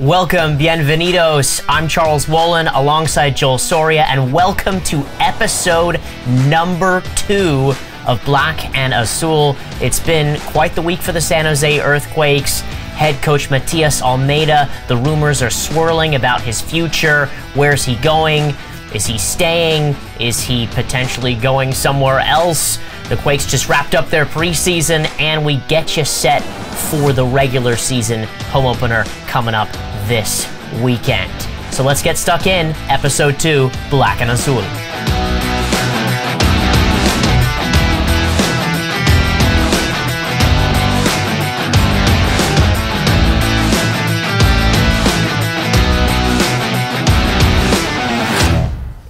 Welcome, bienvenidos. I'm Charles Wolin alongside Joel Soria, and welcome to episode number two of Black and Azul. It's been quite the week for the San Jose Earthquakes. Head coach Matias Almeida, the rumors are swirling about his future. Where's he going? Is he staying? Is he potentially going somewhere else? The Quakes just wrapped up their preseason, and we get you set for the regular season home opener coming up this weekend. So let's get stuck in episode two Black and Azul.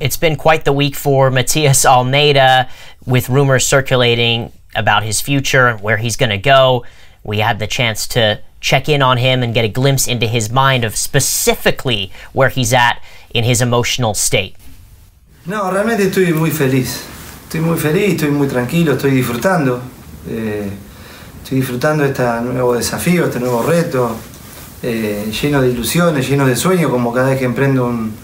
It's been quite the week for Matias Almeida with rumors circulating about his future, where he's going to go. We had the chance to check in on him and get a glimpse into his mind of specifically where he's at in his emotional state. No, realmente estoy muy feliz. Estoy muy feliz, estoy muy tranquilo, estoy disfrutando. Eh, estoy disfrutando este nuevo desafío, este nuevo reto, eh, lleno de ilusiones, lleno de sueños, como cada vez que emprendo un,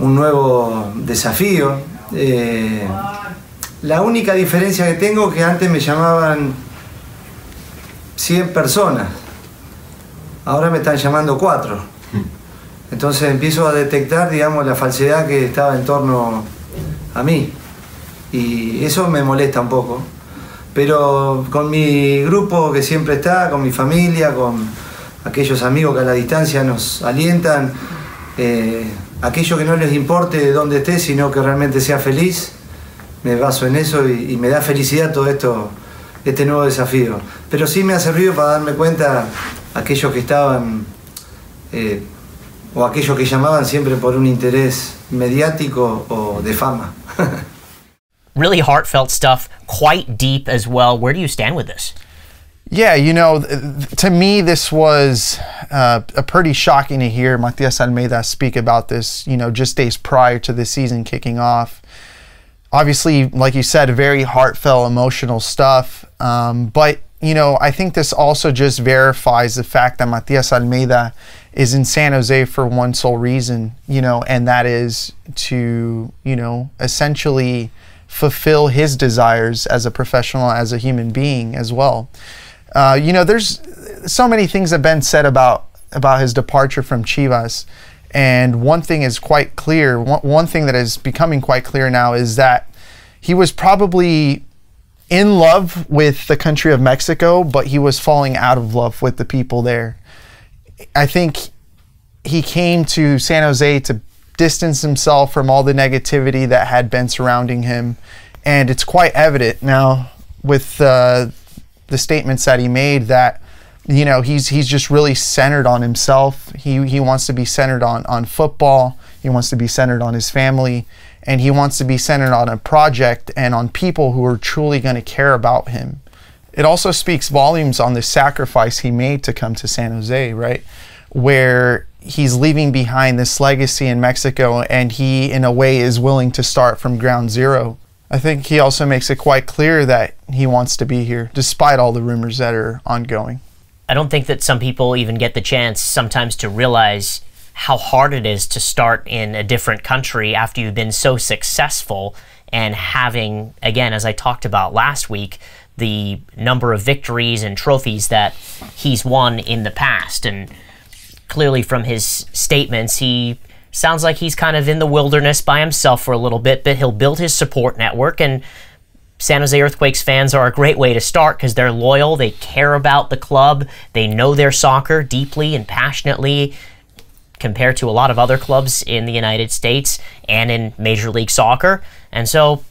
un nuevo desafío. Eh, la única diferencia que tengo es que antes me llamaban 100 personas. Ahora me están llamando 4. Hmm. Entonces empiezo a detectar, digamos, la falsedad que estaba en torno a mí. Y eso me molesta un poco. Pero con mi grupo que siempre está, con mi familia, con aquellos amigos que a la distancia nos alientan, eh, aquello que no les importe de dónde esté, sino que realmente sea feliz, me baso en eso y, y me da felicidad todo esto este nuevo desafío. Pero sí me ha servido para darme cuenta aquellos que estaban eh, o aquellos que llamaban siempre por un interés mediático o de fama. really heartfelt stuff, quite deep as well. Where do you stand with this? Yeah, you know, to me, this was uh, a pretty shocking to hear Matias Almeida speak about this, you know, just days prior to the season kicking off obviously, like you said, very heartfelt, emotional stuff. Um, but you know, I think this also just verifies the fact that Matias Almeida is in San Jose for one sole reason, you know, and that is to, you know, essentially fulfill his desires as a professional, as a human being as well. Uh, you know, there's so many things have been said about about his departure from Chivas and one thing is quite clear, one, one thing that is becoming quite clear now is that he was probably in love with the country of Mexico, but he was falling out of love with the people there. I think he came to San Jose to distance himself from all the negativity that had been surrounding him. And it's quite evident now with uh, the statements that he made that you know, he's he's just really centered on himself. He he wants to be centered on on football. He wants to be centered on his family, and he wants to be centered on a project and on people who are truly going to care about him. It also speaks volumes on the sacrifice he made to come to San Jose, right? Where he's leaving behind this legacy in Mexico, and he, in a way, is willing to start from ground zero. I think he also makes it quite clear that he wants to be here, despite all the rumors that are ongoing. I don't think that some people even get the chance sometimes to realize how hard it is to start in a different country after you've been so successful and having, again, as I talked about last week, the number of victories and trophies that he's won in the past. And clearly, from his statements, he sounds like he's kind of in the wilderness by himself for a little bit, but he'll build his support network and San Jose Earthquakes fans are a great way to start because they're loyal, they care about the club, they know their soccer deeply and passionately compared to a lot of other clubs in the United States and in Major League Soccer. And so,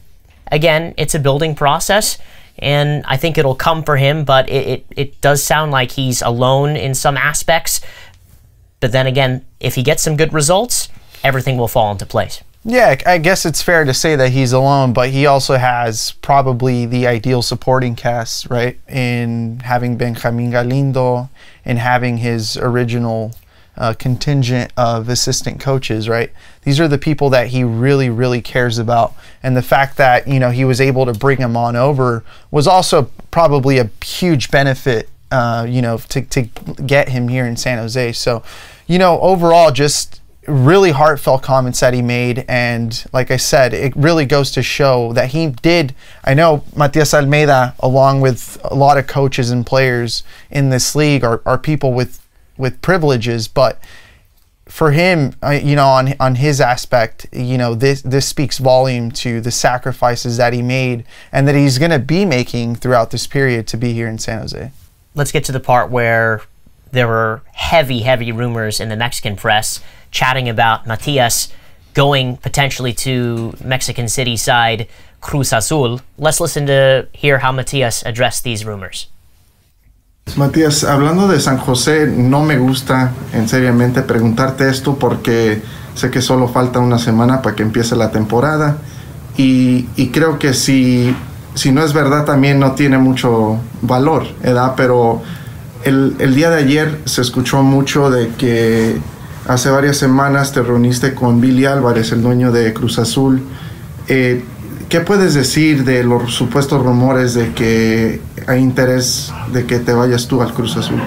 again, it's a building process, and I think it'll come for him, but it, it, it does sound like he's alone in some aspects. But then again, if he gets some good results, everything will fall into place. Yeah, I guess it's fair to say that he's alone, but he also has probably the ideal supporting cast, right? In having Benjamin Galindo and having his original uh, contingent of assistant coaches, right? These are the people that he really, really cares about. And the fact that, you know, he was able to bring him on over was also probably a huge benefit, uh, you know, to, to get him here in San Jose. So, you know, overall, just really heartfelt comments that he made. And like I said, it really goes to show that he did. I know Matias Almeida, along with a lot of coaches and players in this league, are, are people with, with privileges, but for him, uh, you know, on on his aspect, you know, this this speaks volume to the sacrifices that he made and that he's going to be making throughout this period to be here in San Jose. Let's get to the part where there were heavy, heavy rumors in the Mexican press chatting about Matias going potentially to Mexican City side Cruz Azul. Let's listen to hear how Matias addressed these rumors. Matías, hablando de San José, no me gusta en seriamente preguntarte esto porque sé que solo falta una semana para que empiece la temporada y, y creo que si, si no es verdad también no tiene mucho valor, ¿verdad? Pero el, el día de ayer se escuchó mucho de que Hace varias semanas te reuniste con Billy Álvarez, el dueño de Cruz Azul. Eh, ¿Qué puedes decir de los supuestos rumores de que hay interés de que te vayas tú al Cruz Azul?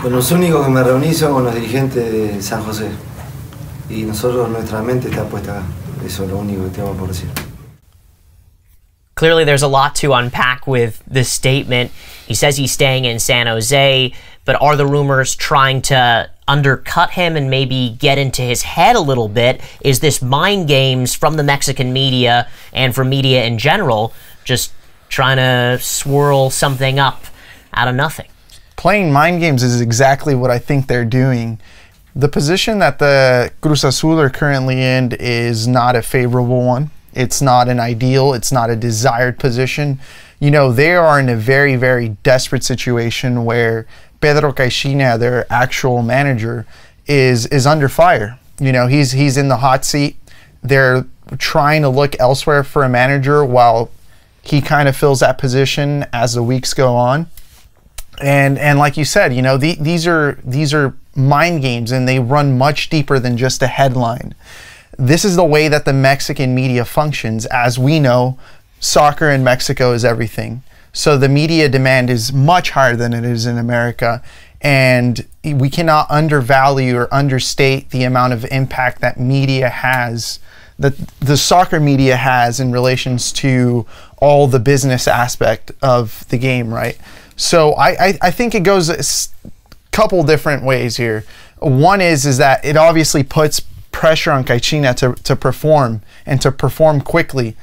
Con los únicos que me reuní son los dirigentes de San José. Y nosotros, nuestra mente está puesta Eso es lo único que tengo por decir. Clearly, there's a lot to unpack with this statement. He says he's staying in San Jose, but are the rumors trying to undercut him and maybe get into his head a little bit is this mind games from the Mexican media and from media in general, just trying to swirl something up out of nothing. Playing mind games is exactly what I think they're doing. The position that the Cruz Azul are currently in is not a favorable one. It's not an ideal, it's not a desired position. You know, they are in a very, very desperate situation where Pedro Caixinha, their actual manager, is is under fire. You know, he's he's in the hot seat. They're trying to look elsewhere for a manager while he kind of fills that position as the weeks go on. And and like you said, you know, the, these are these are mind games and they run much deeper than just a headline. This is the way that the Mexican media functions as we know soccer in Mexico is everything. So the media demand is much higher than it is in America. And we cannot undervalue or understate the amount of impact that media has, that the soccer media has in relations to all the business aspect of the game, right? So I, I, I think it goes a couple different ways here. One is is that it obviously puts pressure on Kaichina to, to perform and to perform quickly.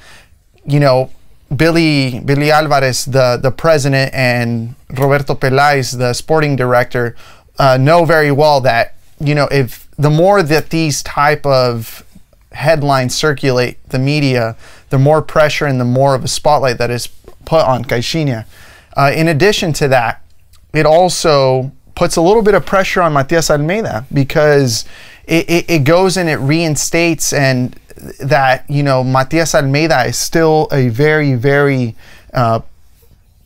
You know, Billy Billy Alvarez, the the president, and Roberto Pelaez, the sporting director, uh, know very well that you know if the more that these type of headlines circulate the media, the more pressure and the more of a spotlight that is put on Caixinha. Uh, in addition to that, it also puts a little bit of pressure on Matias Almeida because it, it, it goes and it reinstates and that, you know, Matias Almeida is still a very, very uh,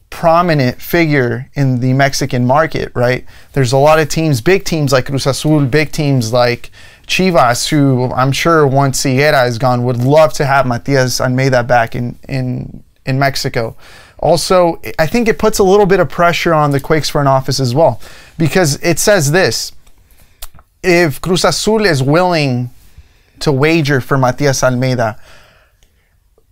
prominent figure in the Mexican market, right? There's a lot of teams, big teams like Cruz Azul, big teams like Chivas, who I'm sure once Sierra is gone, would love to have Matias Almeida back in, in, in Mexico. Also, I think it puts a little bit of pressure on the Quakes front office as well, because it says this if Cruz Azul is willing to wager for Matias Almeida,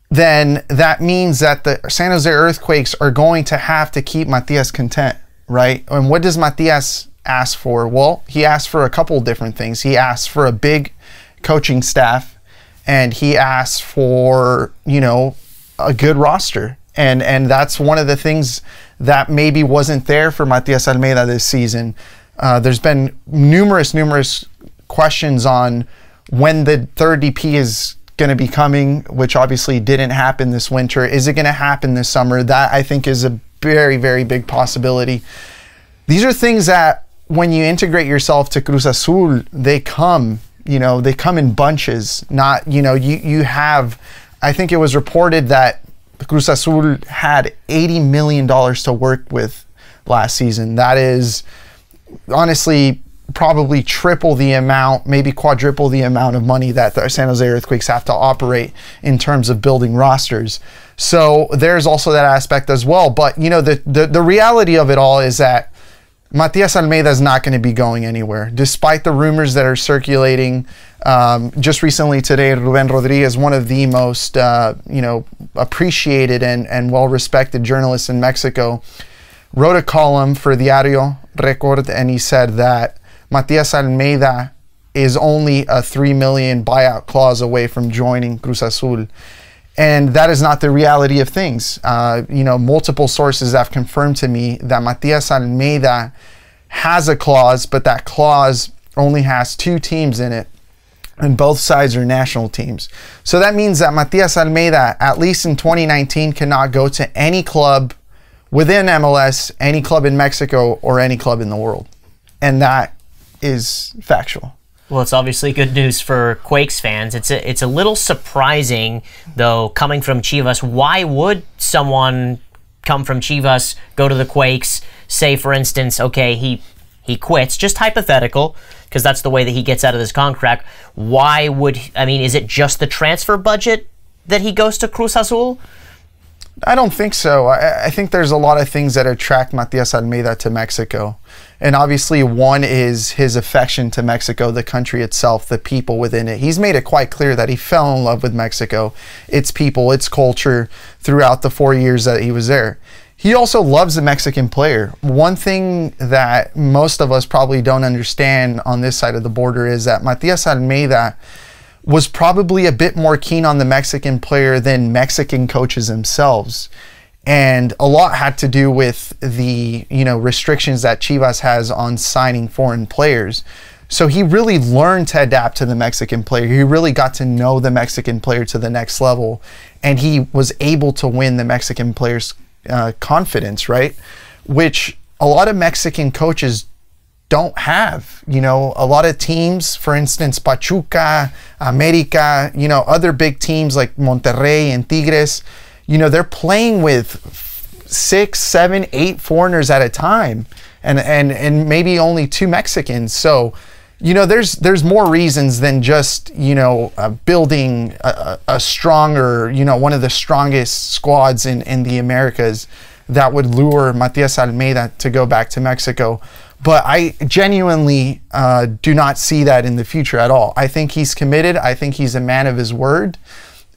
then that means that the San Jose Earthquakes are going to have to keep Matias content, right? And what does Matias ask for? Well, he asked for a couple different things. He asked for a big coaching staff and he asked for, you know, a good roster. And and that's one of the things that maybe wasn't there for Matias Almeida this season. Uh, there's been numerous, numerous questions on when the third DP is going to be coming, which obviously didn't happen this winter. Is it going to happen this summer? That I think is a very, very big possibility. These are things that when you integrate yourself to Cruz Azul, they come, you know, they come in bunches. Not, you know, you, you have, I think it was reported that Cruz Azul had $80 million to work with last season. That is honestly probably triple the amount, maybe quadruple the amount of money that the San Jose Earthquakes have to operate in terms of building rosters. So there's also that aspect as well. But you know, the the, the reality of it all is that Matias Almeida is not going to be going anywhere, despite the rumors that are circulating. Um, just recently today, Ruben Rodriguez, one of the most uh, you know appreciated and and well respected journalists in Mexico, wrote a column for the Diario Record, and he said that Matias Almeida is only a 3 million buyout clause away from joining Cruz Azul. And that is not the reality of things. Uh, you know, multiple sources have confirmed to me that Matias Almeida has a clause, but that clause only has two teams in it, and both sides are national teams. So that means that Matias Almeida, at least in 2019, cannot go to any club within MLS, any club in Mexico, or any club in the world. And that is factual. Well, it's obviously good news for Quakes fans. It's a, it's a little surprising, though, coming from Chivas. Why would someone come from Chivas, go to the Quakes, say, for instance, okay, he he quits, just hypothetical, because that's the way that he gets out of this contract. Why would I mean? Is it just the transfer budget that he goes to Cruz Azul? I don't think so. I, I, think there's a lot of things that attract Matias Almeida to Mexico. And obviously, one is his affection to Mexico, the country itself, the people within it. He's made it quite clear that he fell in love with Mexico, its people, its culture throughout the four years that he was there. He also loves the Mexican player. One thing that most of us probably don't understand on this side of the border is that Matias Almeida was probably a bit more keen on the Mexican player than Mexican coaches themselves. And a lot had to do with the, you know, restrictions that Chivas has on signing foreign players. So he really learned to adapt to the Mexican player. He really got to know the Mexican player to the next level, and he was able to win the Mexican player's uh, confidence, right? Which a lot of Mexican coaches don't have. You know, a lot of teams, for instance, Pachuca, America, you know, other big teams like Monterrey and Tigres, you know, they're playing with six, seven, eight foreigners at a time, and and and maybe only two Mexicans. So, you know, there's there's more reasons than just you know uh, building a, a stronger, you know, one of the strongest squads in in the Americas that would lure Matias Almeida to go back to Mexico. But I genuinely uh, do not see that in the future at all. I think he's committed. I think he's a man of his word.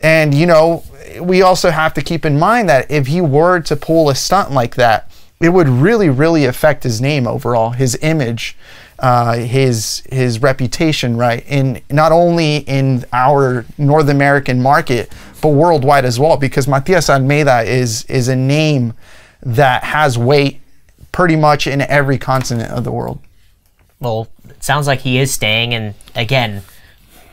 And, you know, we also have to keep in mind that if he were to pull a stunt like that, it would really, really affect his name overall, his image, uh, his his reputation, right? In not only in our North American market, but worldwide as well, because Matias Almeida is is a name that has weight pretty much in every continent of the world. Well, it sounds like he is staying, and again,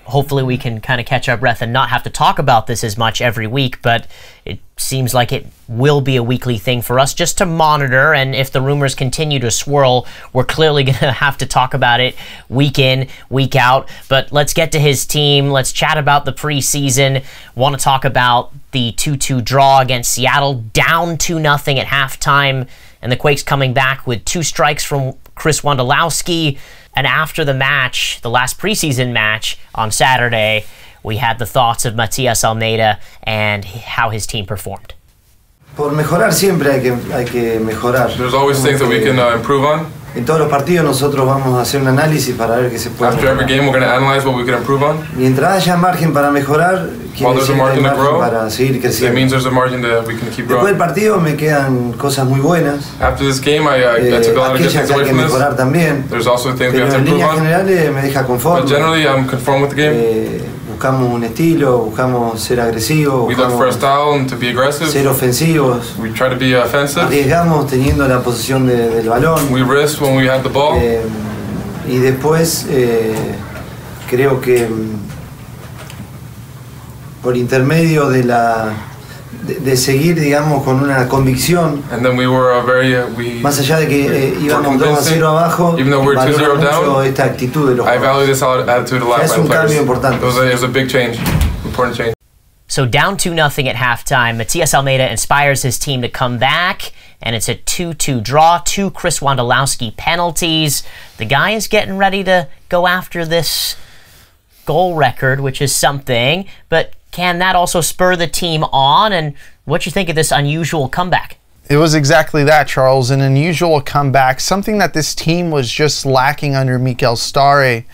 hopefully we can kind of catch our breath and not have to talk about this as much every week, but it seems like it will be a weekly thing for us just to monitor. And if the rumors continue to swirl, we're clearly going to have to talk about it week in, week out. But let's get to his team. Let's chat about the preseason. Want to talk about the 2 2 draw against Seattle, down 2 nothing at halftime. And the Quakes coming back with two strikes from Chris Wondolowski. And after the match, the last preseason match on Saturday, we had the thoughts of Matias Almeida and how his team performed. There's always things that we can uh, improve on. en todos los partidos nosotros vamos a hacer un análisis para ver qué se puede Mientras haya margen para mejorar, seguir creciendo. Después del partido me quedan cosas muy buenas, After this game, I, hay eh, que mejorar también, There's also things en improve me deja conforme buscamos un estilo, buscamos ser agresivos, buscamos ser ofensivos, arriesgamos teniendo la posición del balón eh, y después eh, creo que mm, por intermedio de la de, seguir, digamos, con una convicción. And then we were very, uh, we más allá de que eh, íbamos 2 a 0 abajo, even though we were 2 0 down, esta actitud de los I value this attitude a lot. Es un cambio importante. It was, a, it was a big change, important change. So down 2 nothing at halftime, Matias Almeida inspires his team to come back, and it's a 2-2 draw, two Chris Wondolowski penalties. The guy is getting ready to go after this goal record, which is something, but can that also spur the team on? And what you think of this unusual comeback? It was exactly that, Charles. An unusual comeback, something that this team was just lacking under Mikel Stare.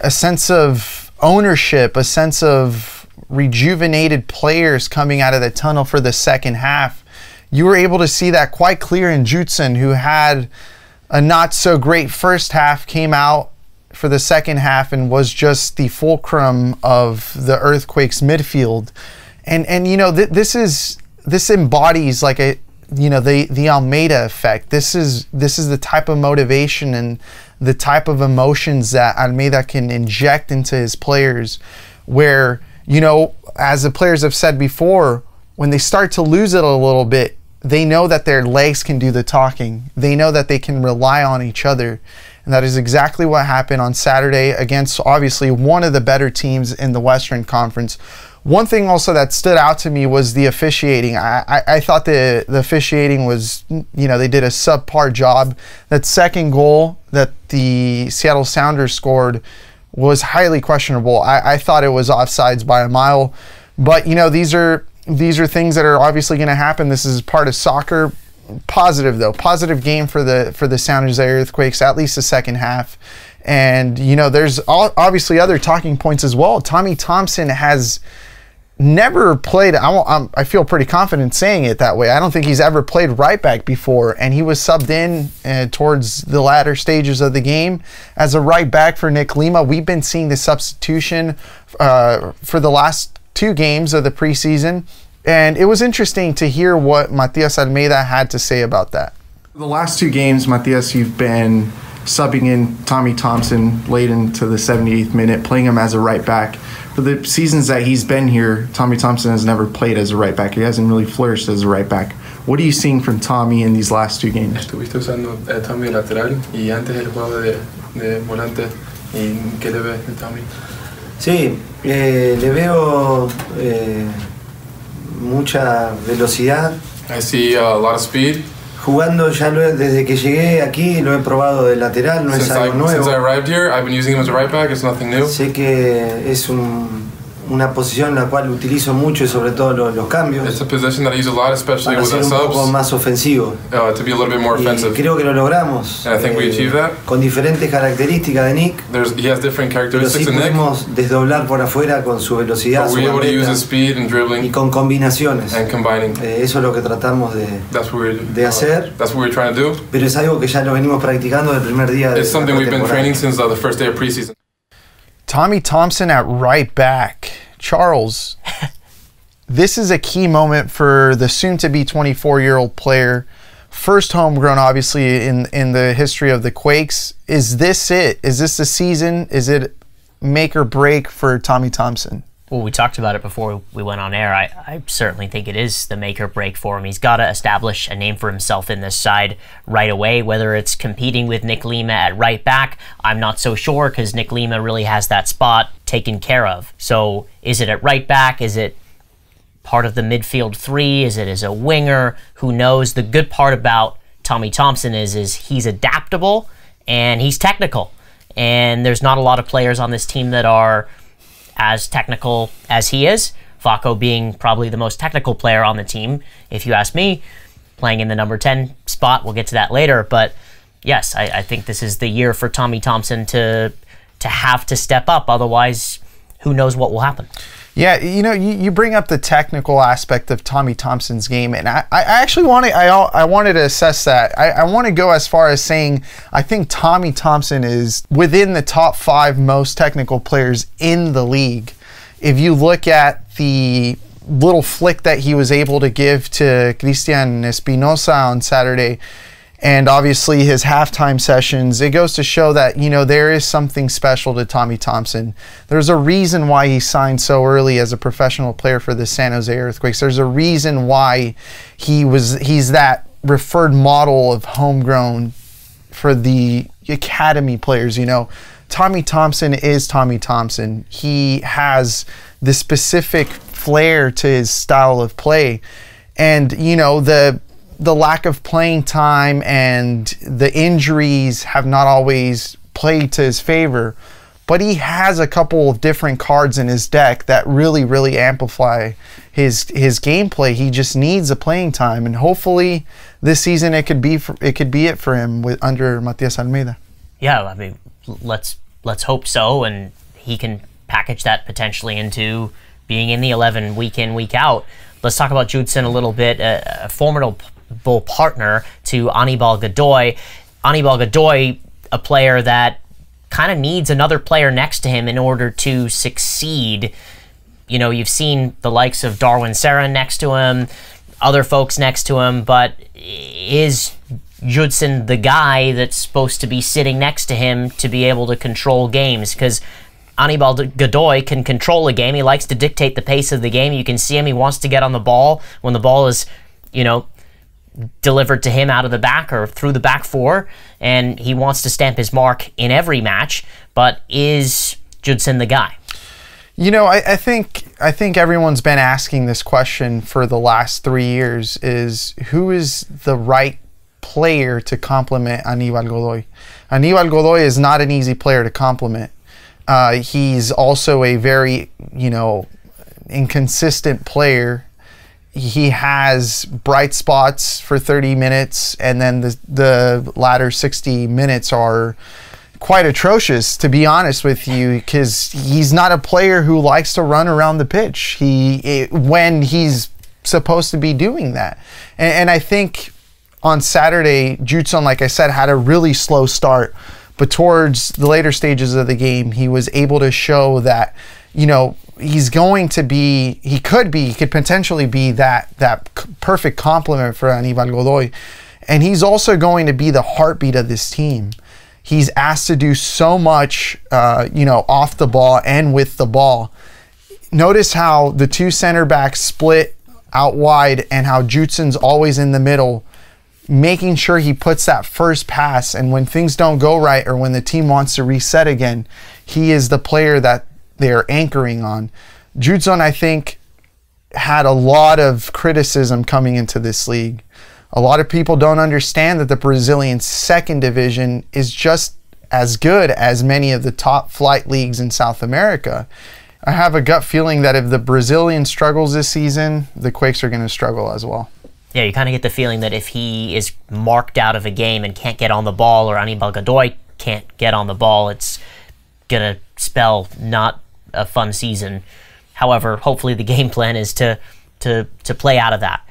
A sense of ownership, a sense of rejuvenated players coming out of the tunnel for the second half. You were able to see that quite clear in Jutsen, who had a not so great first half, came out for the second half and was just the fulcrum of the Earthquakes midfield. And and you know th this is this embodies like a you know the the Almeida effect. This is this is the type of motivation and the type of emotions that Almeida can inject into his players where you know as the players have said before when they start to lose it a little bit they know that their legs can do the talking. They know that they can rely on each other. And that is exactly what happened on Saturday against obviously one of the better teams in the Western Conference. One thing also that stood out to me was the officiating. I, I, I thought the, the officiating was, you know, they did a subpar job. That second goal that the Seattle Sounders scored was highly questionable. I, I thought it was offsides by a mile. But, you know, these are these are things that are obviously going to happen. This is part of soccer, positive though, positive game for the for the San Jose Earthquakes at least the second half. And you know, there's obviously other talking points as well. Tommy Thompson has never played. I, I, feel pretty confident saying it that way. I don't think he's ever played right back before, and he was subbed in uh, towards the latter stages of the game as a right back for Nick Lima. We've been seeing the substitution uh, for the last two games of the preseason. And it was interesting to hear what Matias Almeida had to say about that. The last two games, Matias, you've been subbing in Tommy Thompson late into the 78th minute, playing him as a right back. For the seasons that he's been here, Tommy Thompson has never played as a right back. He hasn't really flourished as a right back. What are you seeing from Tommy in these last two games? Estuviste usando a eh, Tommy lateral y antes el juego de, de volante. ¿Y qué le ves de Tommy? Sí, eh, le veo. Eh, mucha velocidad. I see a lot of speed. Jugando ya lo, desde que llegué aquí lo he probado de lateral, no since es algo I, nuevo. Since I arrived here, I've been using him as a right back. It's nothing new. Sé que es un una posición en la cual utilizo mucho y sobre todo los, cambios. It's a position that I a lot, ser un más ofensivo. Uh, creo que lo logramos. Eh, con diferentes características de Nick. desdoblar por afuera con su velocidad, y con combinaciones. Eh, eso es lo que tratamos de, hacer. Pero es algo que ya lo venimos practicando el primer día de Tommy Thompson at right back. Charles, this is a key moment for the soon to be 24 year old player. First homegrown, obviously, in, in the history of the Quakes. Is this it? Is this the season? Is it make or break for Tommy Thompson? well, we talked about it before we went on air. I, I certainly think it is the make or break for him. He's got to establish a name for himself in this side right away, whether it's competing with Nick Lima at right back. I'm not so sure because Nick Lima really has that spot taken care of. So is it at right back? Is it part of the midfield three? Is it as a winger? Who knows? The good part about Tommy Thompson is is he's adaptable and he's technical. And there's not a lot of players on this team that are – as technical as he is. Flacco being probably the most technical player on the team, if you ask me, playing in the number 10 spot. We'll get to that later. But yes, I, I think this is the year for Tommy Thompson to to have to step up. Otherwise, who knows what will happen. Yeah, you know, you, you bring up the technical aspect of Tommy Thompson's game, and I, I actually want to I, I wanted to assess that. I, I want to go as far as saying I think Tommy Thompson is within the top five most technical players in the league. If you look at the little flick that he was able to give to Cristian Espinosa on Saturday, and obviously his halftime sessions, it goes to show that, you know, there is something special to Tommy Thompson. There's a reason why he signed so early as a professional player for the San Jose Earthquakes. There's a reason why he was he's that referred model of homegrown for the academy players, you know. Tommy Thompson is Tommy Thompson. He has the specific flair to his style of play. And, you know, the the lack of playing time and the injuries have not always played to his favor, but he has a couple of different cards in his deck that really, really amplify his his gameplay. He just needs a playing time, and hopefully this season it could be for, it could be it for him with under Matias Almeida. Yeah, I mean, let's let's hope so, and he can package that potentially into being in the 11 week in, week out. Let's talk about Judson a little bit. A, a formidable Bull partner to Anibal Godoy. Anibal Godoy, a player that kind of needs another player next to him in order to succeed. You know, you've seen the likes of Darwin Sarah next to him, other folks next to him, but is Judson the guy that's supposed to be sitting next to him to be able to control games? Because Anibal Godoy can control a game. He likes to dictate the pace of the game. You can see him. He wants to get on the ball when the ball is, you know, delivered to him out of the back or through the back four, and he wants to stamp his mark in every match. But is Judson the guy? You know, I, I, think I think everyone's been asking this question for the last three years: is who is the right player to complement Aníbal Godoy? Aníbal Godoy is not an easy player to complement. Uh, he's also a very you know inconsistent player he has bright spots for 30 minutes, and then the, the latter 60 minutes are quite atrocious, to be honest with you, because he's not a player who likes to run around the pitch. He it, when he's supposed to be doing that, and, and I think on Saturday, jutson like I said, had a really slow start, but towards the later stages of the game, he was able to show that you know he's going to be he could be he could potentially be that that perfect complement for Anibal Godoy and he's also going to be the heartbeat of this team. He's asked to do so much uh, you know off the ball and with the ball. Notice how the two center backs split out wide and how Jutson's always in the middle making sure he puts that first pass and when things don't go right or when the team wants to reset again, he is the player that they're anchoring on. Judson, I think, had a lot of criticism coming into this league. A lot of people don't understand that the Brazilian second division is just as good as many of the top flight leagues in South America. I have a gut feeling that if the Brazilian struggles this season, the Quakes are going to struggle as well. Yeah, you kind of get the feeling that if he is marked out of a game and can't get on the ball, or Anibal Godoy can't get on the ball, it's going to spell not a fun season. However, hopefully the game plan is to to to play out of that.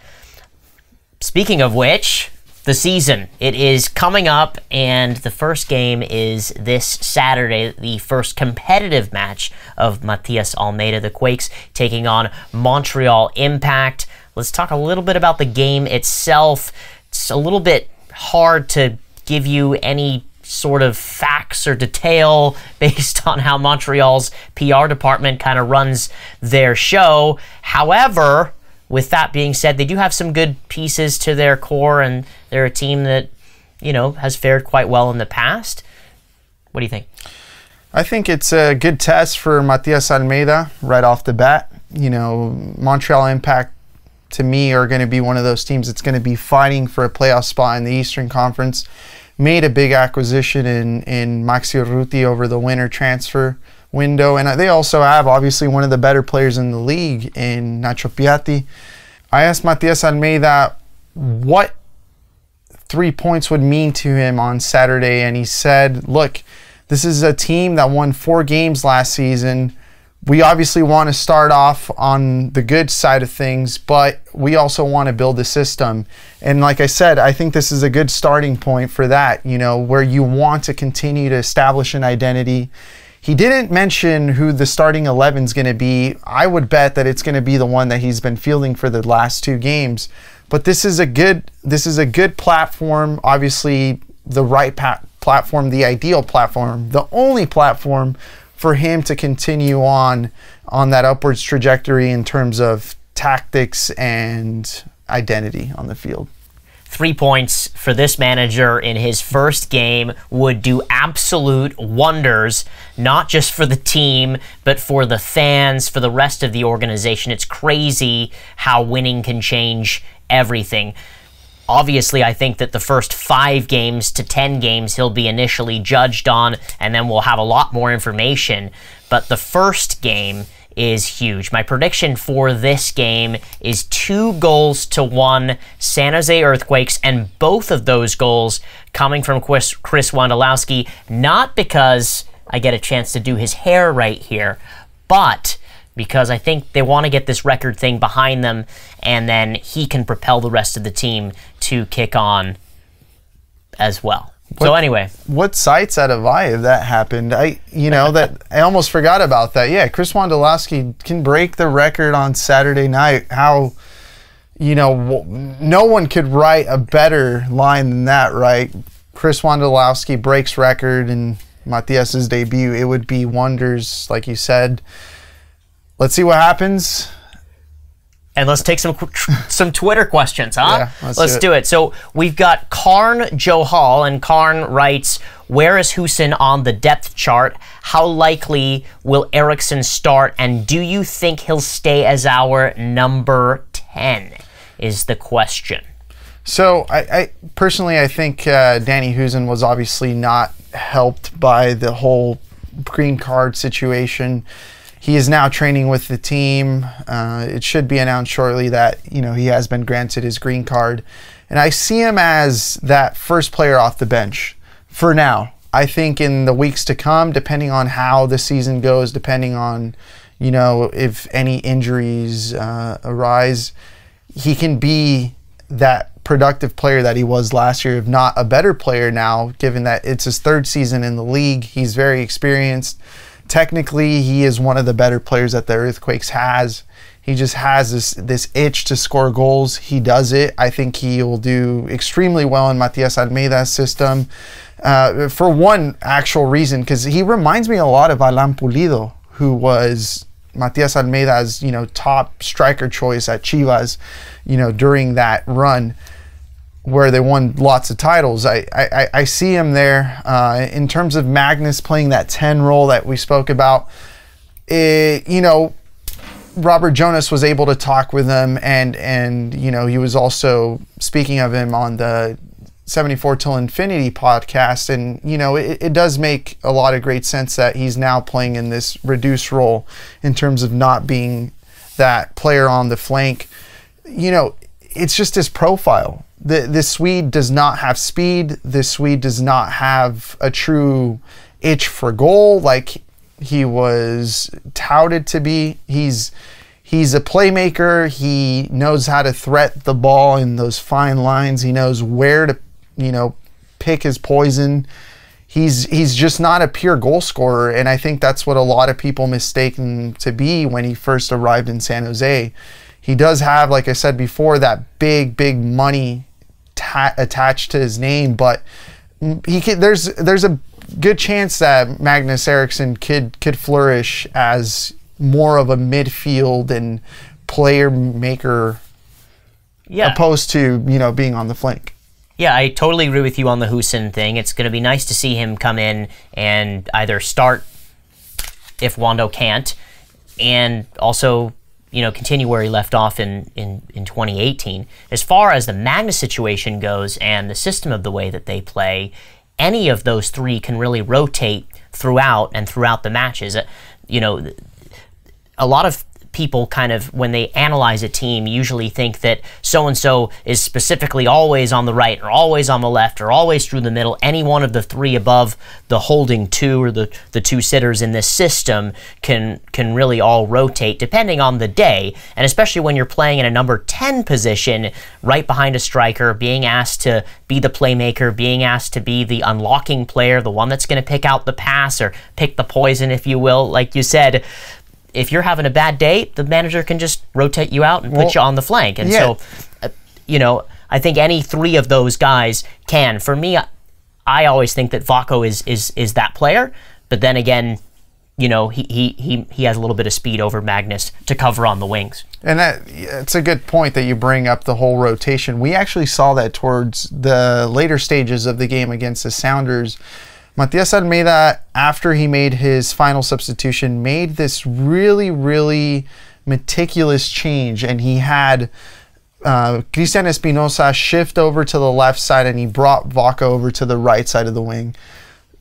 Speaking of which, the season it is coming up, and the first game is this Saturday, the first competitive match of Matias Almeida, the Quakes, taking on Montreal Impact. Let's talk a little bit about the game itself. It's a little bit hard to give you any sort of facts or detail based on how Montreal's PR department kind of runs their show. However, with that being said, they do have some good pieces to their core, and they're a team that, you know, has fared quite well in the past. What do you think? I think it's a good test for Matias Almeida right off the bat. You know, Montreal Impact to me are going to be one of those teams that's going to be fighting for a playoff spot in the Eastern Conference made a big acquisition in, in Maxi Urruti over the winter transfer window. And they also have, obviously, one of the better players in the league in Nacho Piatti. I asked Matias Almeida what three points would mean to him on Saturday, and he said, Look, this is a team that won four games last season we obviously want to start off on the good side of things, but we also want to build a system. And like I said, I think this is a good starting point for that, you know, where you want to continue to establish an identity. He didn't mention who the starting 11 is going to be. I would bet that it's going to be the one that he's been fielding for the last two games. But this is a good this is a good platform, obviously the right platform, the ideal platform, the only platform for him to continue on on that upwards trajectory in terms of tactics and identity on the field three points for this manager in his first game would do absolute wonders, not just for the team, but for the fans, for the rest of the organization. It's crazy how winning can change everything obviously I think that the first five games to 10 games he'll be initially judged on, and then we'll have a lot more information. But the first game is huge. My prediction for this game is two goals to one San Jose Earthquakes, and both of those goals coming from Chris, Chris Wondolowski, not because I get a chance to do his hair right here, but because I think they want to get this record thing behind them, and then he can propel the rest of the team to kick on as well. What, so anyway, what sights out of eye have that happened? I you know that I almost forgot about that. Yeah, Chris Wondolowski can break the record on Saturday night. How you know no one could write a better line than that, right? Chris Wondolowski breaks record and Matias's debut. It would be wonders, like you said. Let's see what happens. And let's take some some Twitter questions, huh? Yeah, let's, let's do, do it. So we've got Karn Johal, and Karn writes, "Where is Husin on the depth chart? How likely will Erickson start? And do you think he'll stay as our number ten? Is the question. So I, I personally, I think uh, Danny Husin was obviously not helped by the whole green card situation he is now training with the team. Uh, it should be announced shortly that you know he has been granted his green card, and I see him as that first player off the bench for now. I think in the weeks to come, depending on how the season goes, depending on you know if any injuries uh, arise, he can be that productive player that he was last year, if not a better player now, given that it's his third season in the league. He's very experienced technically he is one of the better players that the Earthquakes has. He just has this this itch to score goals. He does it. I think he will do extremely well in Matias Almeida's system. Uh, for one actual reason, because he reminds me a lot of Alan Pulido, who was Matias Almeida's you know top striker choice at Chivas, you know during that run where they won lots of titles. I, I, I see him there uh, in terms of Magnus playing that 10 role that we spoke about. It, you know, Robert Jonas was able to talk with him, and and you know he was also speaking of him on the 74 till infinity podcast, and you know it, it does make a lot of great sense that he's now playing in this reduced role in terms of not being that player on the flank. You know, it's just his profile the, this Swede does not have speed. This Swede does not have a true itch for goal like he was touted to be. He's he's a playmaker. He knows how to threat the ball in those fine lines. He knows where to, you know, pick his poison. He's he's just not a pure goal scorer, and I think that's what a lot of people mistaken to be when he first arrived in San Jose. He does have, like I said before, that big, big money attached to his name, but he could, there's there's a good chance that Magnus Eriksson could could flourish as more of a midfield and player maker yeah. opposed to, you know, being on the flank. Yeah, I totally agree with you on the Husin thing. It's going to be nice to see him come in and either start if Wando can't and also you know, continue where he left off in, in, in 2018. As far as the Magnus situation goes and the system of the way that they play, any of those three can really rotate throughout and throughout the matches. Uh, you know, a lot of people kind of, when they analyze a team, usually think that so and so is specifically always on the right or always on the left or always through the middle. Any one of the three above the holding two or the, the two sitters in this system can, can really all rotate depending on the day. And especially when you're playing in a number 10 position, right behind a striker, being asked to be the playmaker, being asked to be the unlocking player, the one that's going to pick out the pass or pick the poison, if you will, like you said if you're having a bad day, the manager can just rotate you out and well, put you on the flank. And yeah. so, uh, you know, I think any three of those guys can. For me, I, always think that Vaco is is is that player. But then again, you know, he he he he has a little bit of speed over Magnus to cover on the wings. And that it's a good point that you bring up the whole rotation. We actually saw that towards the later stages of the game against the Sounders Matias Almeida, after he made his final substitution, made this really, really meticulous change, and he had uh, Cristian Espinosa shift over to the left side, and he brought Vaca over to the right side of the wing.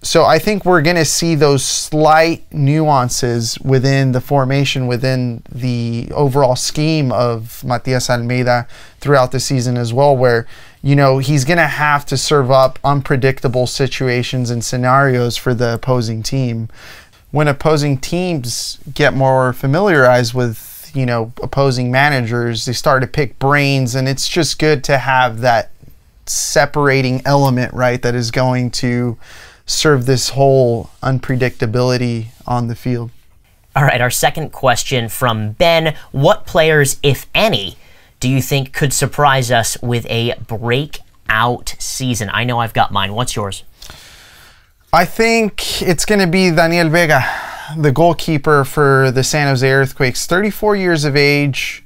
So I think we're going to see those slight nuances within the formation, within the overall scheme of Matias Almeida throughout the season as well, where you know, he's going to have to serve up unpredictable situations and scenarios for the opposing team. When opposing teams get more familiarized with, you know, opposing managers, they start to pick brains, and it's just good to have that separating element, right, that is going to serve this whole unpredictability on the field. All right, our second question from Ben What players, if any, do you think could surprise us with a breakout season? I know I've got mine. What's yours? I think it's going to be Daniel Vega, the goalkeeper for the San Jose Earthquakes. 34 years of age,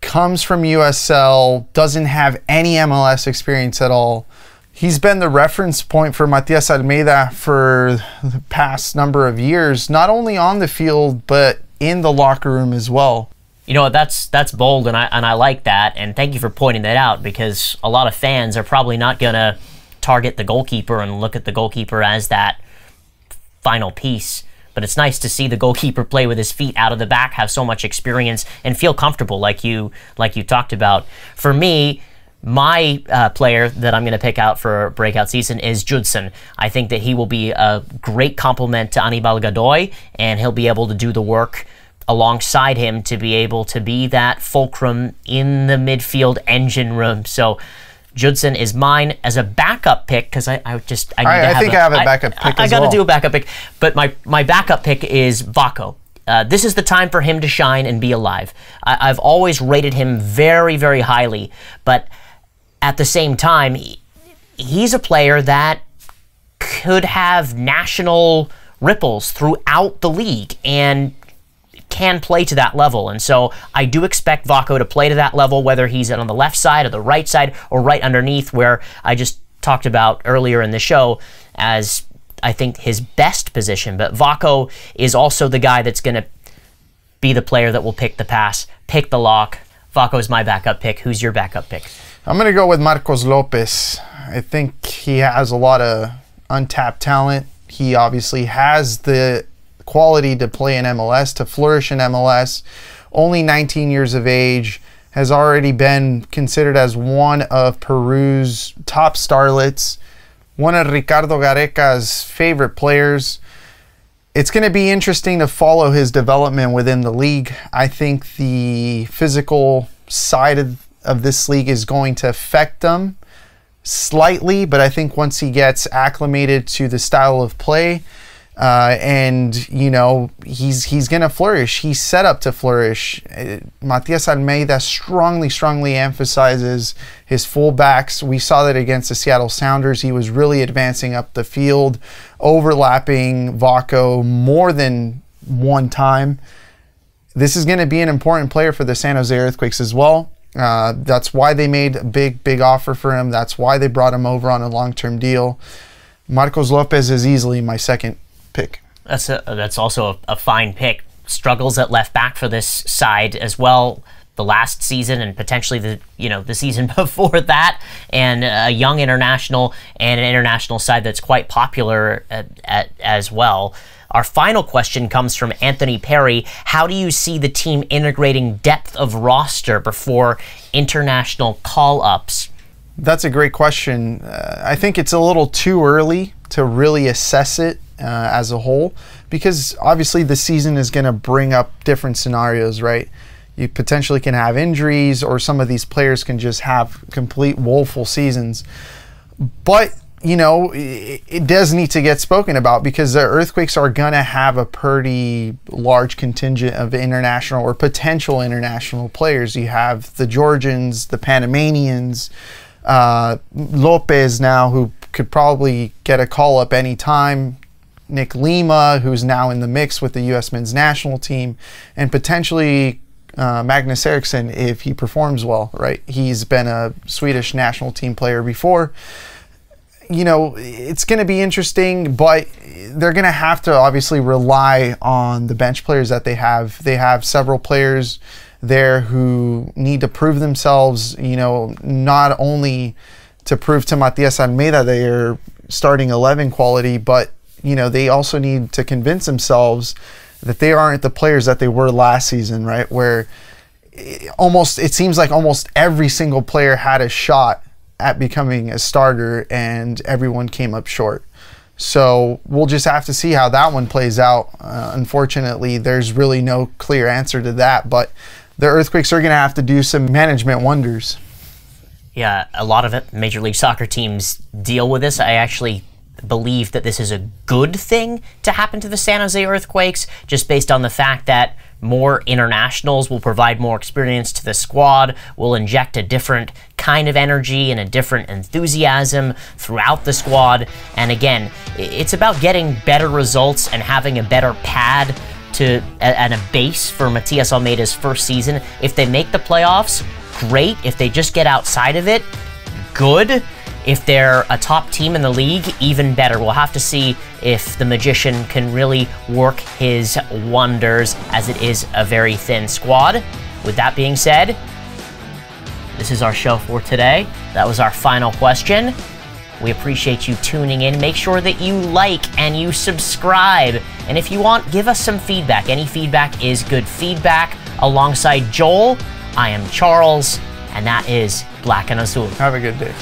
comes from USL, doesn't have any MLS experience at all. He's been the reference point for Matias Almeida for the past number of years, not only on the field, but in the locker room as well you know that's that's bold and I and I like that and thank you for pointing that out because a lot of fans are probably not gonna target the goalkeeper and look at the goalkeeper as that final piece but it's nice to see the goalkeeper play with his feet out of the back have so much experience and feel comfortable like you like you talked about for me my uh, player that I'm going to pick out for breakout season is Judson. I think that he will be a great complement to Anibal Godoy, and he'll be able to do the work alongside him to be able to be that fulcrum in the midfield engine room. So Judson is mine as a backup pick because I, I, just I, I, I think a, I have a backup pick. I, I got to well. do a backup pick, but my my backup pick is Vaco. Uh, this is the time for him to shine and be alive. I, I've always rated him very very highly, but at the same time, he's a player that could have national ripples throughout the league and can play to that level. And so I do expect Vaco to play to that level, whether he's on the left side or the right side or right underneath, where I just talked about earlier in the show as I think his best position. But Vaco is also the guy that's going to be the player that will pick the pass, pick the lock. Vaco's my backup pick. Who's your backup pick? I'm going to go with Marcos Lopez. I think he has a lot of untapped talent. He obviously has the quality to play in MLS, to flourish in MLS. Only 19 years of age, has already been considered as one of Peru's top starlets, one of Ricardo Gareca's favorite players. It's going to be interesting to follow his development within the league. I think the physical side of, of this league is going to affect them slightly, but I think once he gets acclimated to the style of play, uh, and you know he's he's going to flourish. He's set up to flourish. Uh, Matias Almeida strongly, strongly emphasizes his fullbacks. We saw that against the Seattle Sounders. He was really advancing up the field, overlapping Vaco more than one time. This is going to be an important player for the San Jose Earthquakes as well. Uh, that's why they made a big, big offer for him. That's why they brought him over on a long-term deal. Marcos Lopez is easily my second pick. That's a, that's also a, a fine pick. Struggles at left back for this side as well the last season and potentially the you know the season before that, and a young international and an international side that's quite popular at, at, as well. Our final question comes from Anthony Perry. How do you see the team integrating depth of roster before international call ups? That's a great question. Uh, I think it's a little too early to really assess it uh, as a whole because obviously the season is going to bring up different scenarios, right? You potentially can have injuries, or some of these players can just have complete woeful seasons. But you know, it, it does need to get spoken about because the earthquakes are going to have a pretty large contingent of international or potential international players. You have the Georgians, the Panamanians, uh, Lopez now, who could probably get a call up any time. Nick Lima, who's now in the mix with the U.S. men's national team, and potentially uh, Magnus Eriksson if he performs well, right? He's been a Swedish national team player before. You know, it's going to be interesting, but they're going to have to obviously rely on the bench players that they have. They have several players there who need to prove themselves, you know, not only to prove to Matias Almeida they are starting 11 quality, but you know, they also need to convince themselves that they aren't the players that they were last season, right? Where it almost it seems like almost every single player had a shot at becoming a starter and everyone came up short. So we'll just have to see how that one plays out. Uh, unfortunately, there's really no clear answer to that, but the Earthquakes are going to have to do some management wonders. Yeah, a lot of it, Major League Soccer teams deal with this. I actually believe that this is a good thing to happen to the San Jose earthquakes, just based on the fact that more internationals will provide more experience to the squad, will inject a different kind of energy and a different enthusiasm throughout the squad. And again, it's about getting better results and having a better pad to and a base for Matias Almeida's first season. If they make the playoffs, great. If they just get outside of it, good if they're a top team in the league, even better. We'll have to see if the Magician can really work his wonders, as it is a very thin squad. With that being said, this is our show for today. That was our final question. We appreciate you tuning in. Make sure that you like and you subscribe. And if you want, give us some feedback. Any feedback is good feedback. Alongside Joel, I am Charles, and that is Black and Azul. Have a good day.